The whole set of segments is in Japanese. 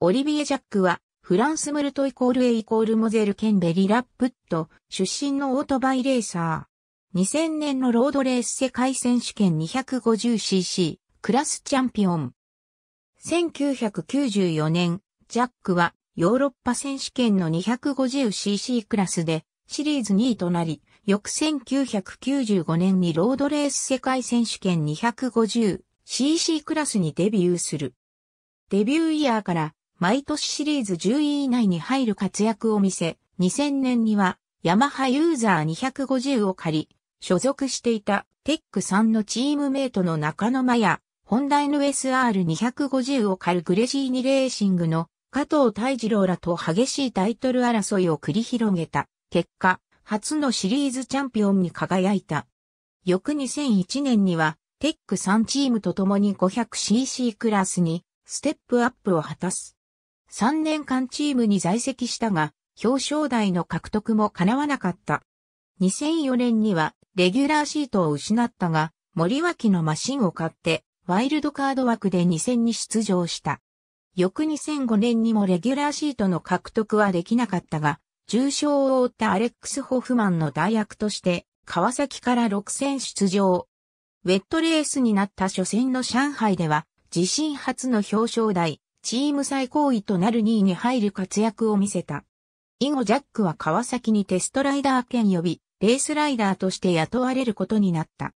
オリビエ・ジャックは、フランスムルトイコールエイコールモゼルケンベリラップット出身のオートバイレーサー。2000年のロードレース世界選手権 250cc クラスチャンピオン。1994年、ジャックはヨーロッパ選手権の 250cc クラスでシリーズ2位となり、翌1995年にロードレース世界選手権 250cc クラスにデビューする。デビューイヤーから毎年シリーズ10位以内に入る活躍を見せ、2000年にはヤマハユーザー250を借り、所属していたテック3のチームメイトの中野真や、ホンダ NSR250 を借るグレジーニレーシングの加藤大二郎らと激しいタイトル争いを繰り広げた結果、初のシリーズチャンピオンに輝いた。翌2001年には、テック3チームと共に 500cc クラスにステップアップを果たす。3年間チームに在籍したが、表彰台の獲得も叶わなかった。2004年にはレギュラーシートを失ったが、森脇のマシンを買って、ワイルドカード枠で2戦に出場した。翌2005年にもレギュラーシートの獲得はできなかったが、重傷を負ったアレックス・ホフマンの代役として、川崎から6戦出場。ウェットレースになった初戦の上海では、自身初の表彰台、チーム最高位となる2位に入る活躍を見せた。以後ジャックは川崎にテストライダー兼呼び、レースライダーとして雇われることになった。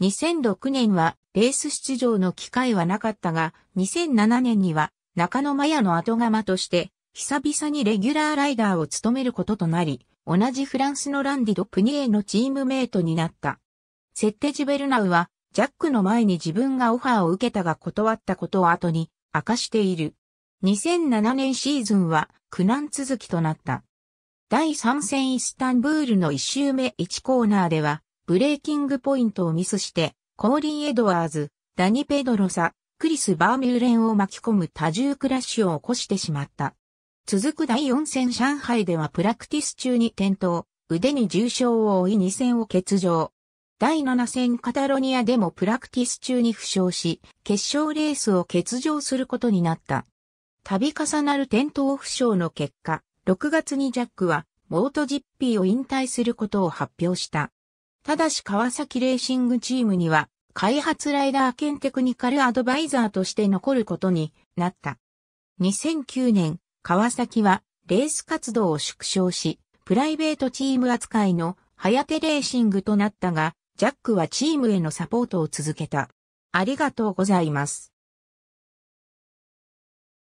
2006年はレース出場の機会はなかったが、2007年には中野麻也の後釜として、久々にレギュラーライダーを務めることとなり、同じフランスのランディド・プニエのチームメイトになった。セッテジ・ベルナウは、ジャックの前に自分がオファーを受けたが断ったことを後に、明かしている。2007年シーズンは苦難続きとなった。第3戦イスタンブールの1周目1コーナーでは、ブレーキングポイントをミスして、コーリン・エドワーズ、ダニ・ペドロサ、クリス・バーミューレンを巻き込む多重クラッシュを起こしてしまった。続く第4戦上海ではプラクティス中に転倒、腕に重傷を負い2戦を欠場。第7戦カタロニアでもプラクティス中に負傷し、決勝レースを欠場することになった。度重なる転倒負傷の結果、6月にジャックは、モートジッピーを引退することを発表した。ただし川崎レーシングチームには、開発ライダー兼テクニカルアドバイザーとして残ることになった。2009年、川崎はレース活動を縮小し、プライベートチーム扱いの早手レーシングとなったが、ジャックはチームへのサポートを続けた。ありがとうございます。